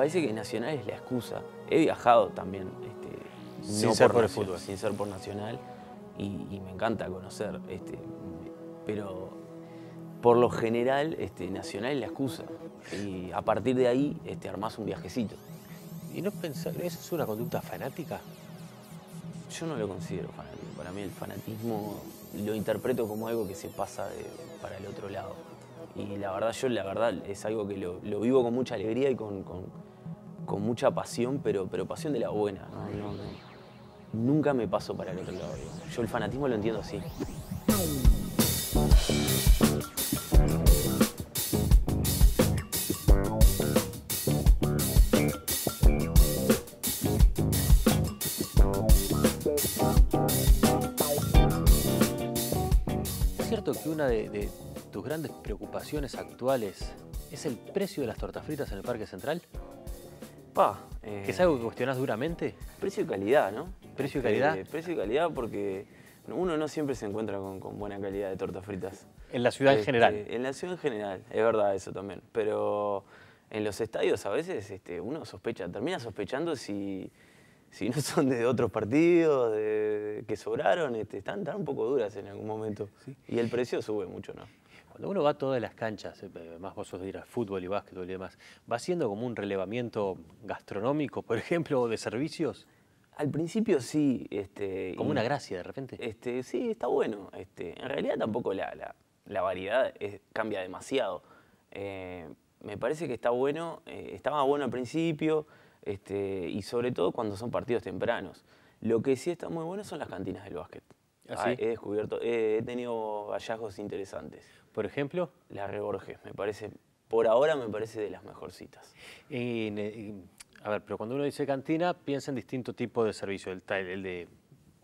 parece que Nacional es la excusa. He viajado también, este, sin ser por, el fútbol. Sin ser por Nacional, y, me encanta conocer, este, pero por lo general este, Nacional es la excusa. Y a partir de ahí este, armás un viajecito. ¿Y no pensar, eso es una conducta fanática? Yo no lo considero fanático. Para mí el fanatismo lo interpreto como algo que se pasa para el otro lado. Y la verdad, yo la verdad es algo que lo, vivo con mucha alegría y con con mucha pasión, pero, pero pasión de la buena. nunca me paso para el otro lado. Yo el fanatismo lo entiendo así. Es cierto que una de tus grandes preocupaciones actuales es el precio de las tortas fritas en el Parque Central. ¿Qué eh, ¿Es algo que cuestionás duramente? Precio y calidad, ¿no? Precio y este, calidad. precio y calidad porque uno no siempre se encuentra con, buena calidad de tortas fritas. En la ciudad en este, general. En la ciudad en general, es verdad eso también. Pero en los estadios a veces este, uno sospecha, termina sospechando si si no son de otros partidos que sobraron, este, están, tan un poco duras en algún momento. Y el precio sube mucho, ¿no? Cuando uno va a todas las canchas, eh, eh, más vos sos de ir al fútbol y básquetbol y demás, ¿va siendo como un relevamiento gastronómico, por ejemplo, o de servicios? Al principio sí. Este, como una gracia de repente. Este, sí, está bueno. Este, en realidad tampoco la, variedad cambia demasiado. Eh, me parece que está bueno, estaba bueno al principio, este, y sobre todo cuando son partidos tempranos. Lo que sí está muy bueno son las cantinas del básquet. Ah, ah, he descubierto, he, tenido hallazgos interesantes. Por ejemplo, la Reborges, me parece, por ahora me parece de las mejorcitas. citas. Eh, a ver, pero cuando uno dice cantina, piensa en distinto tipo de servicio, el, el de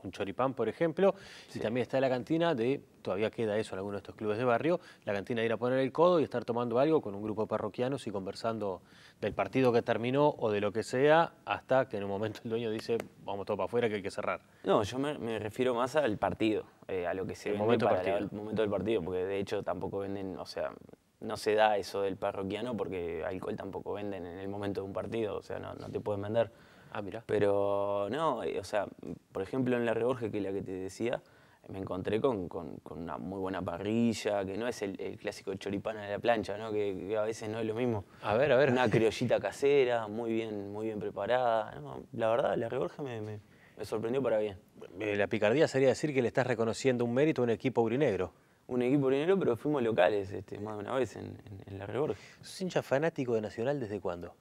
un choripán, por ejemplo, si también está la cantina de, todavía queda eso en algunos de estos clubes de barrio, la cantina de ir a poner el codo y estar tomando algo con un grupo de parroquianos y conversando del partido que terminó o de lo que sea, hasta que en un momento el dueño dice, vamos todo para afuera que hay que cerrar. No, yo me, refiero más al partido, eh, a lo que se el momento para el momento del partido, porque de hecho tampoco venden, o sea, no se da eso del parroquiano porque alcohol tampoco venden en el momento de un partido, o sea, no te pueden vender. Ah, mira. Pero no, o sea, por ejemplo en La Reborge, que es la que te decía, me encontré con, una muy buena parrilla, que no es el, clásico choripana de la plancha, ¿no? Que, a veces no es lo mismo. A ver, a ver. Una criollita casera, muy bien, muy bien preparada. la verdad, La Reborge me, sorprendió para bien. Eh, la picardía sería decir que le estás reconociendo un mérito a un equipo urinegro un equipo urinegro, pero fuimos locales este, más de una vez en, La Reborg. ¿Sos hincha fanático de Nacional desde cuándo?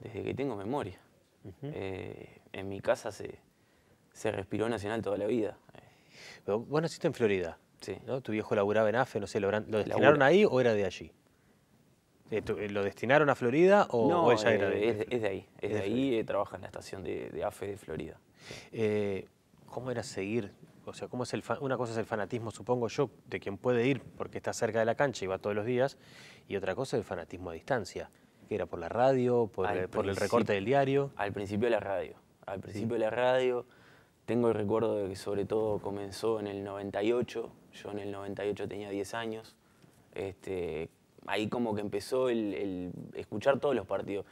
desde que tengo memoria. Eh, en mi casa se, se, respiró Nacional toda la vida. vos naciste en Florida. Tu viejo laburaba en AFE, no sé, ¿lo, destinaron ahí o era de allí? Eh, eh, ¿Lo destinaron a Florida o, ella era de, es, es, de ahí. Es, de, ahí, trabaja en la estación de, AFE de Florida. ¿Cómo era seguir? O sea, ¿cómo es una cosa es el fanatismo, supongo yo, de quien puede ir porque está cerca de la cancha y va todos los días, y otra cosa es el fanatismo a distancia era por la radio, por, el recorte del diario. Al principio la radio. Al principio la radio. Tengo el recuerdo de que sobre todo comenzó en el 98. Yo en el 98 tenía 10 años. Este, ahí como que empezó el, escuchar todos los partidos.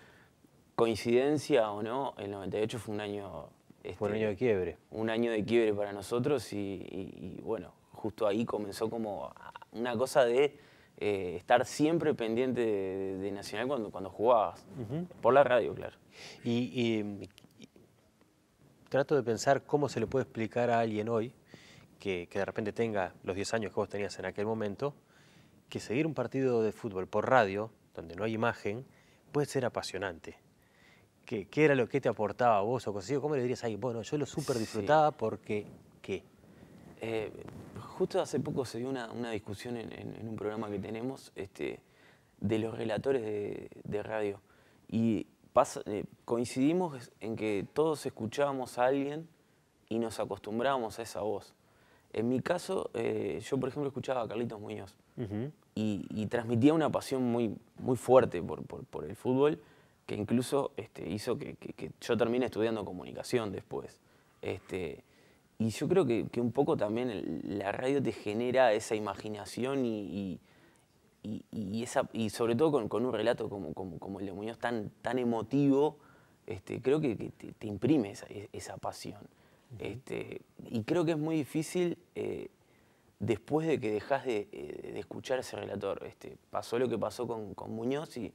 Coincidencia o no, el 98 fue un año... Este, fue un año de quiebre. Un año de quiebre para nosotros y bueno, justo ahí comenzó como una cosa de eh, estar siempre pendiente de, Nacional cuando, cuando jugabas, por la radio, claro. Y, trato de pensar cómo se le puede explicar a alguien hoy que, de repente tenga los 10 años que vos tenías en aquel momento, que seguir un partido de fútbol por radio, donde no hay imagen, puede ser apasionante. ¿Qué, era lo que te aportaba a vos o consigo ¿Cómo le dirías ahí? Bueno, yo lo super disfrutaba porque qué. Eh, justo hace poco se dio una, discusión en, un programa que tenemos este, de los relatores de, radio. Y eh, coincidimos en que todos escuchábamos a alguien y nos acostumbrábamos a esa voz. En mi caso, eh, yo por ejemplo escuchaba a Carlitos Muñoz y, transmitía una pasión muy, muy fuerte por, el fútbol que incluso este, hizo que, yo termine estudiando comunicación después. Este, y yo creo que, un poco también la radio te genera esa imaginación y, esa, y sobre todo con, un relato como, como, como, el de Muñoz tan, tan emotivo, este, creo que, te, imprime esa, e, esa pasión. Este, y creo que es muy difícil eh, después de que dejas de, eh, de, escuchar ese relator. Este, pasó lo que pasó con, Muñoz y,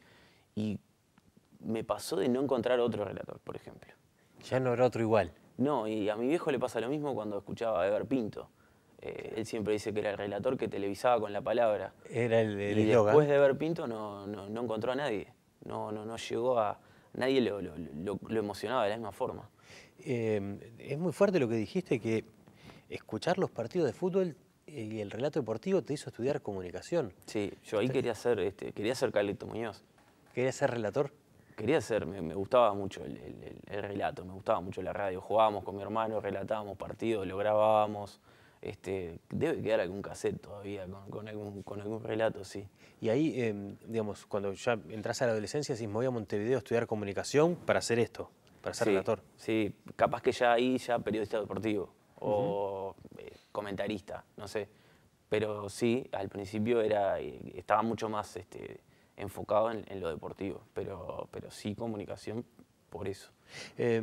y, me pasó de no encontrar otro relator, por ejemplo. Ya no era otro igual. No, y a mi viejo le pasa lo mismo cuando escuchaba a Ever Pinto. Eh, él siempre dice que era el relator que televisaba con la palabra. Era el, el después de Ever Pinto no, no, encontró a nadie. No, no, no llegó a... Nadie lo, lo, emocionaba de la misma forma. Eh, es muy fuerte lo que dijiste, que escuchar los partidos de fútbol eh, y el relato deportivo te hizo estudiar comunicación. Sí, yo ahí quería ser, este, quería ser Muñoz. ¿Quería ser relator? quería hacer, me, gustaba mucho el, relato, me gustaba mucho la radio. Jugábamos con mi hermano, relatábamos partidos, lo grabábamos. Este, debe quedar algún cassette todavía con, algún, relato, sí. Y ahí, em, digamos, cuando ya entras a la adolescencia, si me voy a Montevideo a estudiar comunicación para hacer esto, para ser relator. Sí, capaz que ya ahí ya periodista deportivo o eh, comentarista, no sé. Pero sí, al principio era, eh, estaba mucho más... Este, enfocado en, lo deportivo, pero, pero sí comunicación por eso. Eh,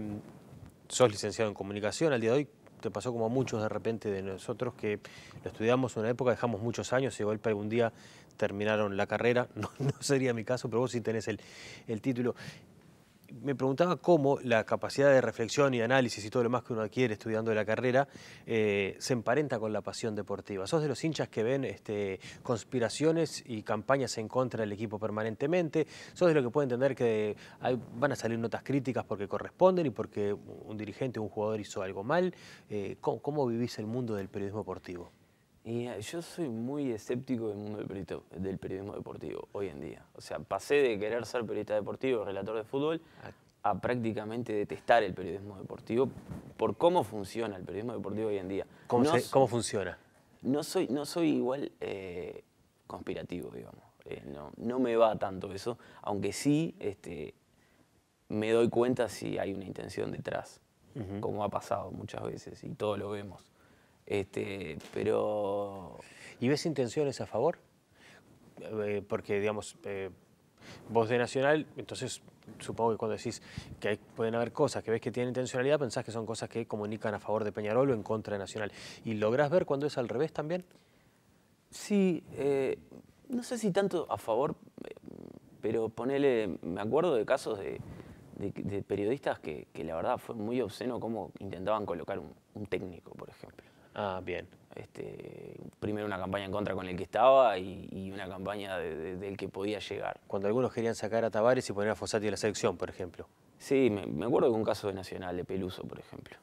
sos licenciado en comunicación, al día de hoy te pasó como a muchos de repente de nosotros que lo estudiamos una época, dejamos muchos años y el golpe un día terminaron la carrera, no, sería mi caso, pero vos sí tenés el, el título me preguntaba cómo la capacidad de reflexión y análisis y todo lo más que uno adquiere estudiando la carrera eh, se emparenta con la pasión deportiva. Sos de los hinchas que ven este, conspiraciones y campañas en contra del equipo permanentemente. Sos de los que pueden entender que van a salir notas críticas porque corresponden y porque un dirigente o un jugador hizo algo mal. Eh, ¿Cómo vivís el mundo del periodismo deportivo? Y eh, yo soy muy escéptico del mundo del, periodismo deportivo hoy en día. O sea, pasé de querer ser periodista deportivo, relator de fútbol, a prácticamente detestar el periodismo deportivo por cómo funciona el periodismo deportivo hoy en día. ¿Cómo, funciona? No soy, no soy igual eh, conspirativo, digamos. Eh, no, me va tanto eso, aunque sí este, me doy cuenta si hay una intención detrás, como ha pasado muchas veces y todo lo vemos. Este, pero... ¿Y ves intenciones a favor? Eh, porque, digamos, eh, vos de Nacional, entonces supongo que cuando decís que pueden haber cosas que ves que tienen intencionalidad, pensás que son cosas que comunican a favor de Peñarol o en contra de Nacional. ¿Y lográs ver cuando es al revés también? Sí, eh, no sé si tanto a favor, pero ponele, me acuerdo de casos de, periodistas que, la verdad fue muy obsceno cómo intentaban colocar un técnico, por ejemplo. Ah, bien. Este, primero una campaña en contra con el que estaba y, una campaña del que podía llegar. Cuando algunos querían sacar a Tavares y poner a Fossati de la selección, por ejemplo. Sí, me, acuerdo de un caso de Nacional, de Peluso, por ejemplo.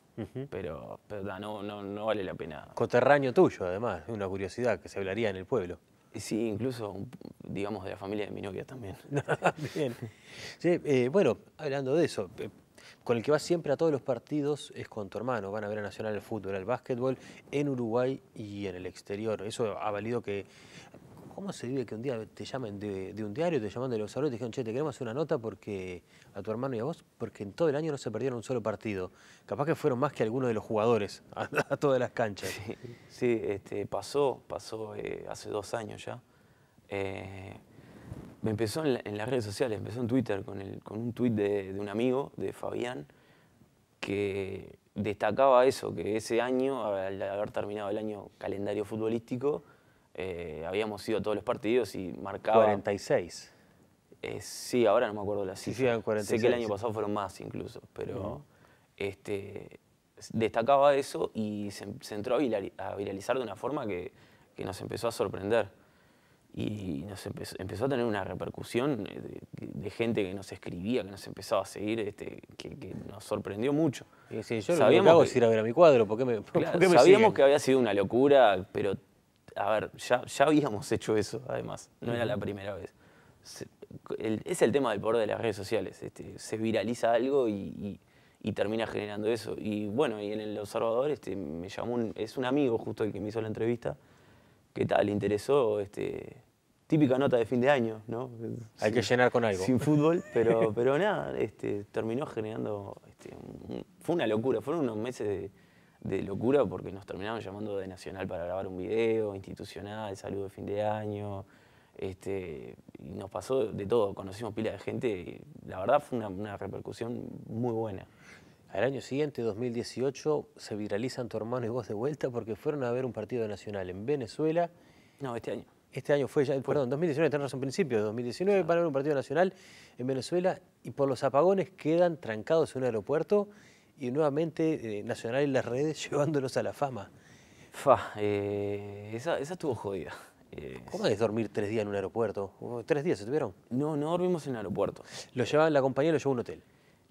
Pero, pero no, no, no, vale la pena. Coterráneo tuyo, además, una curiosidad que se hablaría en el pueblo. Sí, incluso, digamos, de la familia de mi novia también. Bien. Eh, bueno, hablando de eso, eh, con el que vas siempre a todos los partidos es con tu hermano. Van a ver a Nacional el fútbol, el básquetbol, en Uruguay y en el exterior. Eso ha valido que... ¿Cómo se vive que un día te llamen de, un diario, te llaman de los saludos y te dijeron, che, te queremos hacer una nota porque a tu hermano y a vos, porque en todo el año no se perdieron un solo partido. Capaz que fueron más que algunos de los jugadores a, todas las canchas. Sí, este, pasó, pasó eh, hace dos años ya. Eh, me empezó en, las redes sociales, empezó en Twitter con, con un tweet de, un amigo, de Fabián, que destacaba eso, que ese año, al haber terminado el año calendario futbolístico, eh, habíamos ido a todos los partidos y marcaba... 46. Eh, sí, ahora no me acuerdo la cifra. Sí, 46. Sé que el año pasado fueron más incluso, pero este, destacaba eso y se, entró a, viralizar de una forma que nos empezó a sorprender y nos empezó, empezó, a tener una repercusión eh, de, gente que nos escribía, que nos empezaba a seguir, este, que, nos sorprendió mucho. Y yo lo hago ir a ver a mi cuadro, ¿por qué me, Sabíamos que había sido una locura, pero a ver, ya, ya habíamos hecho eso, además, no era la primera vez. es el tema del poder de las redes sociales, este, se viraliza algo y, termina generando eso. Y bueno, y en El Observador este, me llamó, un, es un amigo justo el que me hizo la entrevista, ¿qué tal? ¿Le interesó? Este, típica nota de fin de año, ¿no? Hay que llenar con algo. Sin fútbol, pero, pero nada, este, terminó generando... Este, fue una locura, fueron unos meses de, locura porque nos terminaron llamando de Nacional para grabar un video, institucional, saludo de fin de año, este, y nos pasó de todo, conocimos pila de gente, y la verdad fue una repercusión muy buena. Al año siguiente, 2018, se viralizan tu hermano y vos de vuelta porque fueron a ver un partido nacional en Venezuela. No, este año. Este año fue ya, perdón, 2019, tenés razón, principio, 2019 van a ver un partido nacional en Venezuela y por los apagones quedan trancados en un aeropuerto y nuevamente eh, Nacional en las redes llevándolos a la fama. Fa, eh, esa, estuvo jodida. Eh, ¿Cómo es dormir tres días en un aeropuerto? ¿Tres días se tuvieron? No, no dormimos en el aeropuerto. Lo la compañía lo llevó a un hotel.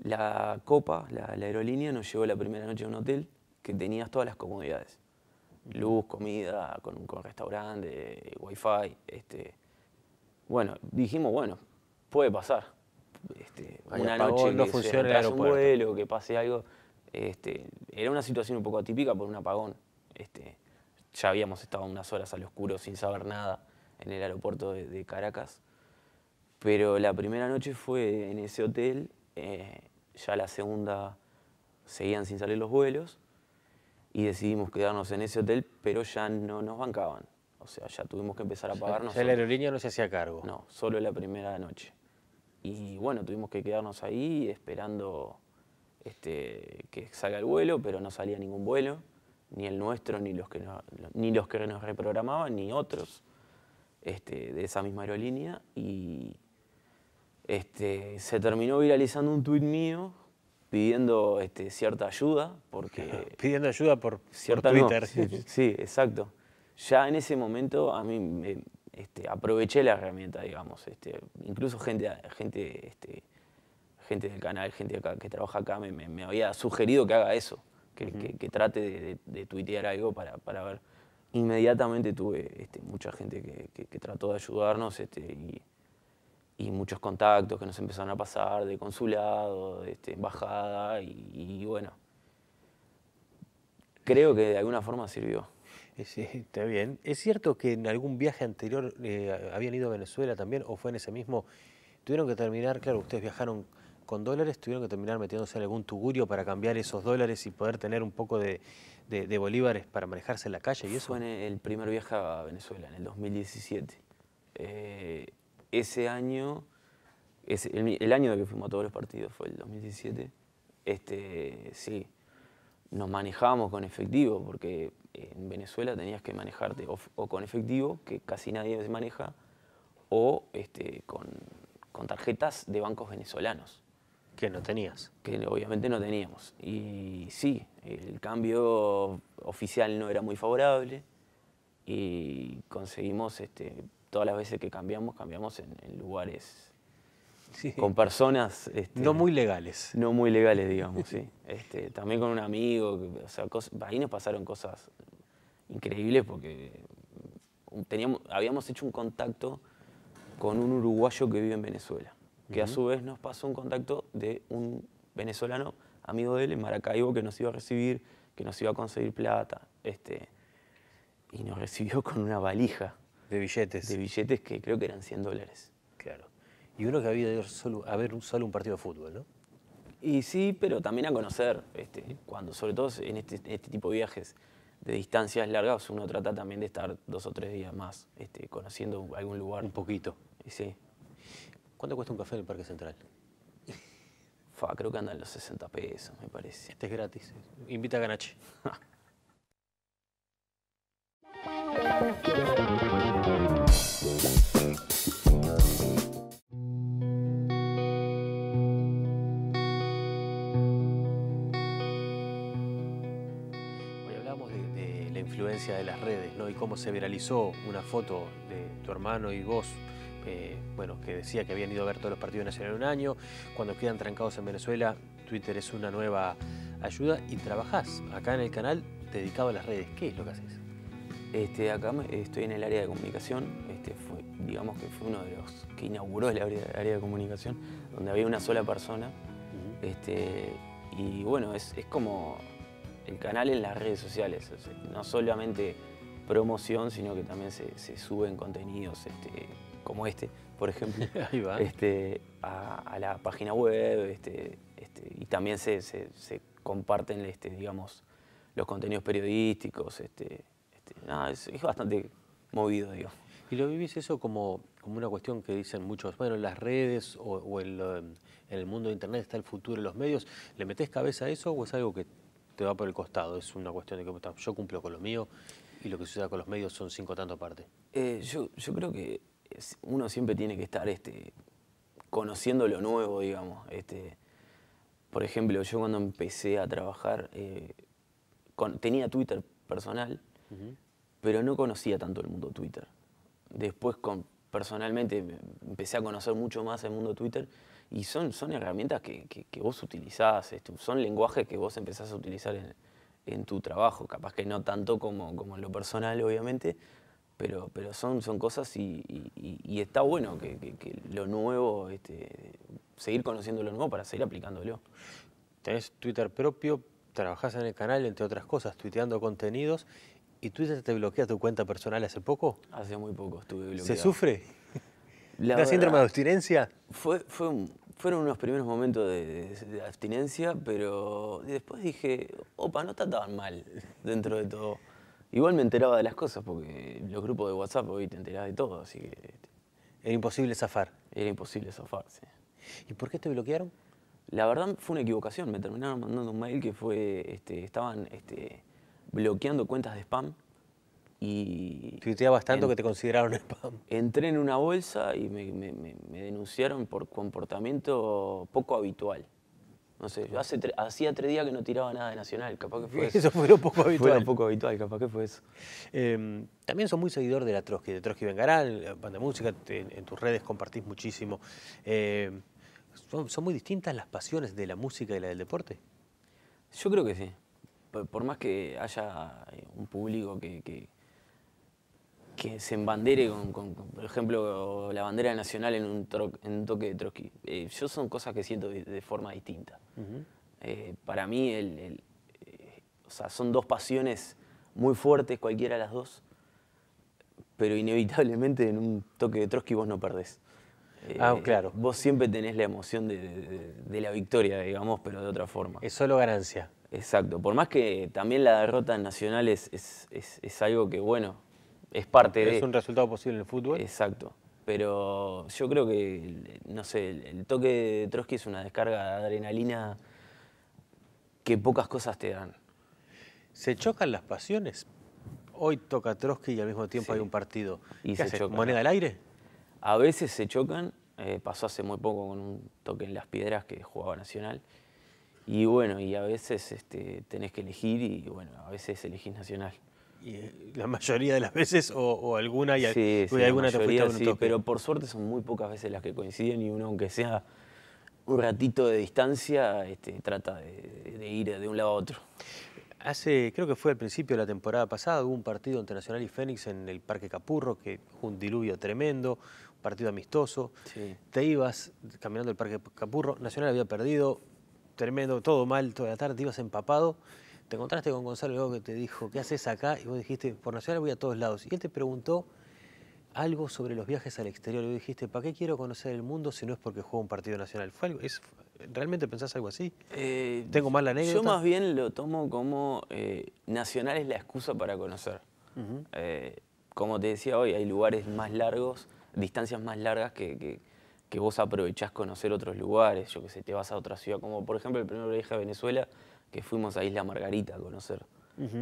La copa, la, aerolínea, nos llevó la primera noche a un hotel que tenías todas las comodidades. Luz, comida, con, con restaurante, wifi. Este. Bueno, dijimos, bueno, puede pasar. Este, una noche no que el un vuelo, que pase algo. Este, era una situación un poco atípica por un apagón. Este, ya habíamos estado unas horas al oscuro sin saber nada en el aeropuerto de Caracas. Pero la primera noche fue en ese hotel eh, ya la segunda seguían sin salir los vuelos y decidimos quedarnos en ese hotel, pero ya no nos bancaban. O sea, ya tuvimos que empezar a pagarnos. O sea, la aerolínea no se hacía cargo. No, solo la primera noche. Y bueno, tuvimos que quedarnos ahí esperando este, que salga el vuelo, pero no salía ningún vuelo, ni el nuestro, ni los que, ni los que nos reprogramaban, ni otros este, de esa misma aerolínea. Y este, se terminó viralizando un tuit mío pidiendo este, cierta ayuda, porque... pidiendo ayuda por, cierta, Twitter. sí, exacto. Ya en ese momento a mí me, este, aproveché la herramienta, digamos. Este, incluso gente, gente, gente del canal, gente acá, que trabaja acá, me, había sugerido que haga eso, que, trate de, tuitear algo para, ver. Inmediatamente tuve mucha gente que, que, trató de ayudarnos y y muchos contactos que nos empezaron a pasar de consulado, de embajada, este, y, bueno, creo que de alguna forma sirvió. Sí, eh, está bien. ¿Es cierto que en algún viaje anterior eh, habían ido a Venezuela también o fue en ese mismo? Tuvieron que terminar, claro, ustedes viajaron con dólares, tuvieron que terminar metiéndose en algún tugurio para cambiar esos dólares y poder tener un poco de, bolívares para manejarse en la calle y eso. Fue en el primer viaje a Venezuela, en el 2017 ese año, el, año de que fuimos a todos los partidos fue el 2017, este, sí, nos manejábamos con efectivo, porque eh, en Venezuela tenías que manejarte o, con efectivo, que casi nadie se maneja, o este, con, con tarjetas de bancos venezolanos. Que no tenías. Que obviamente no teníamos. Y sí, el cambio oficial no era muy favorable y conseguimos este, todas las veces que cambiamos, cambiamos en, lugares con personas... Este, no muy legales. No muy legales, digamos, sí. Este, también con un amigo, ahí nos pasaron cosas increíbles porque teníamos, habíamos hecho un contacto con un uruguayo que vive en Venezuela, que a su vez nos pasó un contacto de un venezolano amigo de él en Maracaibo que nos iba a recibir, que nos iba a conseguir plata, este, y nos recibió con una valija. De billetes. De billetes que creo que eran 100 dólares. Claro. Y uno que había ido solo, a ver solo un partido de fútbol, ¿no? Y sí, pero también a conocer, este, cuando, sobre todo en este, este tipo de viajes de distancias largas, uno trata también de estar dos o tres días más este, conociendo algún lugar. Un poquito. Y sí. ¿Cuánto cuesta un café en el Parque Central? Fa, creo que andan los 60 pesos, me parece. Este es gratis. Invita a Ganache. de las redes ¿no? y cómo se viralizó una foto de tu hermano y vos. Eh, bueno, que decía que habían ido a ver todos los partidos nacionales en un año, cuando quedan trancados en Venezuela, Twitter es una nueva ayuda y trabajás acá en el canal dedicado a las redes. ¿Qué es lo que haces? Este, acá estoy en el área de comunicación, este, fue, digamos que fue uno de los que inauguró el área, de comunicación, donde había una sola persona. este, y bueno, es como el canal en las redes sociales. no solamente promoción, sino que también se, suben contenidos este, como este, por ejemplo, este, a, la página web este, y también se, comparten digamos, los contenidos periodísticos. es, bastante movido, digo. ¿Y lo vivís eso como, como una cuestión que dicen muchos, bueno, en las redes o, el, eh, en el mundo de Internet está el futuro de los medios? ¿Le metés cabeza a eso o es algo que te va por el costado, es una cuestión de que Yo cumplo con lo mío y lo que sucede con los medios son cinco tanto aparte. Eh, yo, creo que uno siempre tiene que estar este, conociendo lo nuevo, digamos. Este, por ejemplo, yo cuando empecé a trabajar, eh, tenía Twitter personal, pero no conocía tanto el mundo Twitter. Después, personalmente, empecé a conocer mucho más el mundo Twitter y son, son herramientas que, que, vos utilizás, este, son lenguajes que vos empezás a utilizar en, tu trabajo. Capaz que no tanto como, como en lo personal, obviamente, pero, pero son, son cosas y, está bueno que, lo nuevo, este, seguir conociendo lo nuevo para seguir aplicándolo. Tenés Twitter propio, trabajás en el canal, entre otras cosas, tuiteando contenidos. ¿Y Twitter te bloquea tu cuenta personal hace poco? Hace muy poco estuve bloqueado. ¿Se sufre? La síndrome de abstinencia? Fue, fueron unos primeros momentos de, abstinencia, pero después dije, opa, no está tan mal dentro de todo. Igual me enteraba de las cosas, porque los grupos de WhatsApp hoy te enteraban de todo, así que... Era imposible zafar. Era imposible zafar, sí. ¿Y por qué te bloquearon? La verdad fue una equivocación, me terminaron mandando un mail que fue, este, estaban este, bloqueando cuentas de spam y Tuiteabas tanto que te consideraron spam. Entré en una bolsa y me, denunciaron por comportamiento poco habitual. No sé, yo hacía tres días que no tiraba nada de Nacional, capaz que fue eso. fue lo poco habitual. Fue poco habitual, capaz que fue eso. Em, también sos muy seguidor de la Trotsky, de Trotsky Vengarán Banda Música, en tus redes compartís muchísimo. Em, ¿son, muy distintas las pasiones de la música y la del deporte? Yo creo que sí. Por, más que haya eh, un público que, que se embandere con, por ejemplo, la bandera nacional en un, en toque de Trotsky. Eh, yo son cosas que siento de, forma distinta. Eh, para mí, eh, son dos pasiones muy fuertes, cualquiera de las dos, pero inevitablemente en un toque de Trotsky vos no perdés. ah, claro. Vos siempre tenés la emoción de, la victoria, digamos, pero de otra forma. Es solo ganancia. Exacto. Por más que también la derrota en Nacional es algo que, bueno, es parte un resultado posible en el fútbol. Exacto. Pero yo creo que, no sé, el, toque de Trotsky es una descarga de adrenalina que pocas cosas te dan. ¿Se chocan las pasiones? Hoy toca Trotsky y al mismo tiempo hay un partido. ¿Y se ¿Moneda al aire? A veces se chocan. Eh, pasó hace muy poco con un toque en las piedras que jugaba Nacional. Y bueno, y a veces este, tenés que elegir y bueno, a veces elegís Nacional. Eh, la mayoría de las veces o, alguna y, alguna pero por suerte son muy pocas veces las que coinciden y uno aunque sea un ratito de distancia este, trata de, ir de un lado a otro. Hace, creo que fue al principio de la temporada pasada, hubo un partido entre Nacional y Fénix en el Parque Capurro, que fue un diluvio tremendo, un partido amistoso. Te ibas caminando el Parque Capurro, Nacional había perdido, tremendo, todo mal toda la tarde, te ibas empapado te encontraste con Gonzalo luego que te dijo, ¿qué haces acá? Y vos dijiste, por Nacional voy a todos lados. Y él te preguntó algo sobre los viajes al exterior. Y vos dijiste, ¿para qué quiero conocer el mundo si no es porque juego un partido nacional? ¿Fue algo, es, ¿Realmente pensás algo así? Eh, ¿Tengo mala la anécdota? Yo más bien lo tomo como eh, Nacional es la excusa para conocer. Eh, como te decía hoy, hay lugares más largos, distancias más largas que, vos aprovechás conocer otros lugares. Yo que sé, te vas a otra ciudad, como por ejemplo el primer viaje a Venezuela, que fuimos a Isla Margarita a conocer.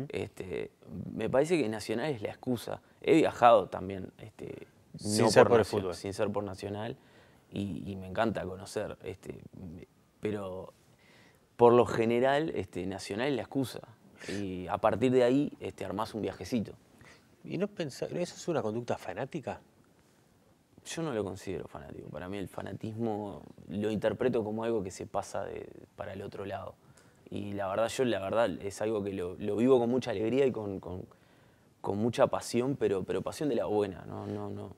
Este, me parece que Nacional es la excusa. He viajado también, este, sin ser por, el fútbol. sin ser por Nacional, y, me encanta conocer. Este, pero por lo general, este, Nacional es la excusa. Y a partir de ahí este, armás un viajecito. ¿Y no pensás, eso es una conducta fanática? Yo no lo considero fanático. Para mí el fanatismo lo interpreto como algo que se pasa para el otro lado. Y la verdad, yo la verdad es algo que lo, vivo con mucha alegría y con, mucha pasión, pero, pero pasión de la buena, no, no, no.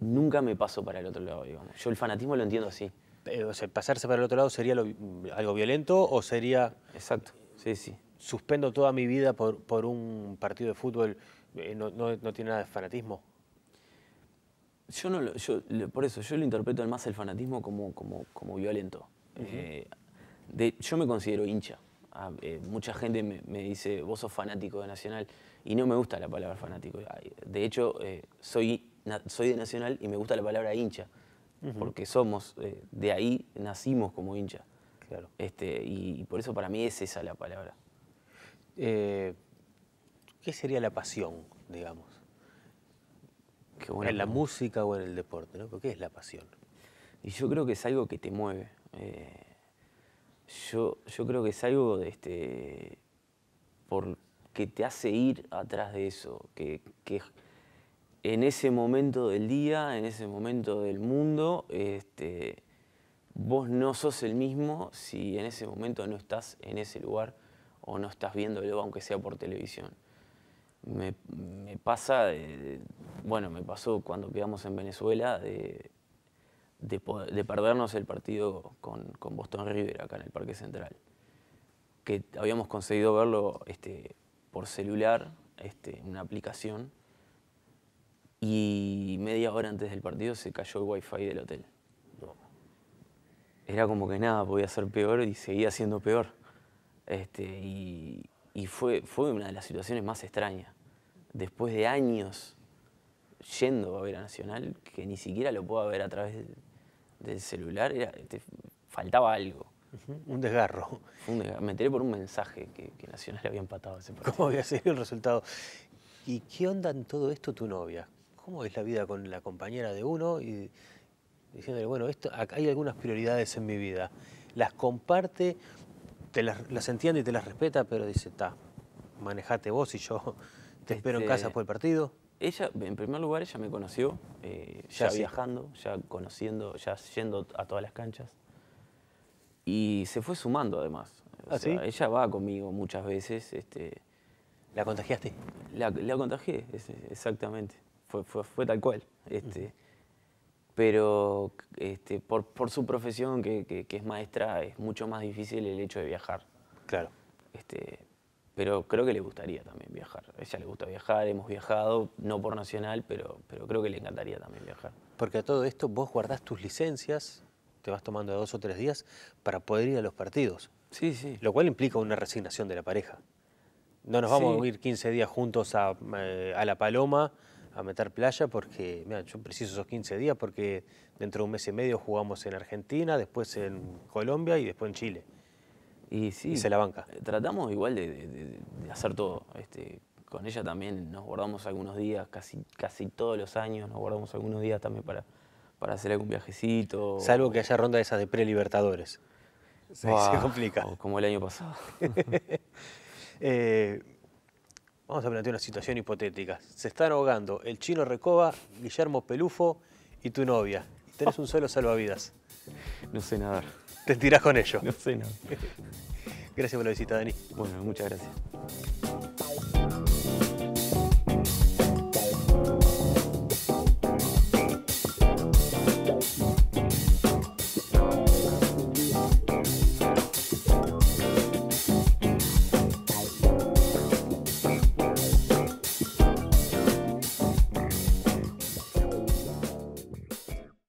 Nunca me paso para el otro lado, digamos. Yo el fanatismo lo entiendo así. Eh, o pasarse para el otro lado sería algo violento o sería... Exacto, sí, sí. Suspendo toda mi vida por, un partido de fútbol, eh, no, no, tiene nada de fanatismo. Yo no yo, por eso, yo lo interpreto más el fanatismo como, como, como violento yo me considero hincha. Ah, eh, mucha gente me, dice, vos sos fanático de Nacional, y no me gusta la palabra fanático. De hecho, eh, soy, soy de Nacional y me gusta la palabra hincha, porque somos, eh, de ahí nacimos como hincha. Este, y, por eso para mí es esa la palabra. ¿Qué sería la pasión, digamos? en la música o en el deporte, ¿no? ¿Qué es la pasión? Y yo creo que es algo que te mueve yo, creo que es algo este, por, que te hace ir atrás de eso, que, en ese momento del día, en ese momento del mundo, este, vos no sos el mismo si en ese momento no estás en ese lugar o no estás viéndolo, aunque sea por televisión. Me, pasa, bueno, me pasó cuando quedamos en Venezuela, de, de, perdernos el partido con, Boston River acá en el Parque Central, que habíamos conseguido verlo este, por celular, este, una aplicación, y media hora antes del partido se cayó el wifi del hotel. Era como que nada podía ser peor y seguía siendo peor. Este, y, fue, fue una de las situaciones más extrañas. Después de años yendo a ver a Nacional, que ni siquiera lo puedo ver a través de del celular faltaba algo. Un desgarro. Me enteré por un mensaje que, Nacional había empatado ese ¿Cómo había sido el resultado? ¿Y qué onda en todo esto tu novia? ¿Cómo es la vida con la compañera de uno? Y diciéndole, bueno, esto, hay algunas prioridades en mi vida. Las comparte, te las, las entiende y te las respeta, pero dice, está, manejate vos y yo te espero en este casa por el partido ella, en primer lugar, ella me conoció, eh, ya, viajando, ya conociendo, ya yendo a todas las canchas. Y se fue sumando además. ¿Ah, ella va conmigo muchas veces. Este, ¿La contagiaste? La, contagié, exactamente. Fue, tal cual. Este, Pero este, por, su profesión, que, es maestra, es mucho más difícil el hecho de viajar. Claro. Este, pero creo que le gustaría también viajar. A ella le gusta viajar, hemos viajado, no por nacional, pero, pero creo que le encantaría también viajar. Porque a todo esto vos guardás tus licencias, te vas tomando dos o tres días para poder ir a los partidos. Sí, sí. Lo cual implica una resignación de la pareja. No nos vamos a ir 15 días juntos eh, a, La Paloma a meter playa porque, mira, yo preciso esos 15 días porque dentro de un mes y medio jugamos en Argentina, después en Colombia y después en Chile. Y se la banca. Tratamos igual de, hacer todo. Este, con ella también nos guardamos algunos días, casi, casi todos los años nos guardamos algunos días también para, para hacer algún viajecito. Salvo que haya ronda esa de pre-libertadores. Se, complica. Como el año pasado. Eh, vamos a plantear una situación hipotética. Se están ahogando el chino Recoba, Guillermo Pelufo y tu novia. Tenés un solo salvavidas. No sé nadar te tirás con ellos. No no. Gracias por la visita, Dani. Bueno, muchas gracias.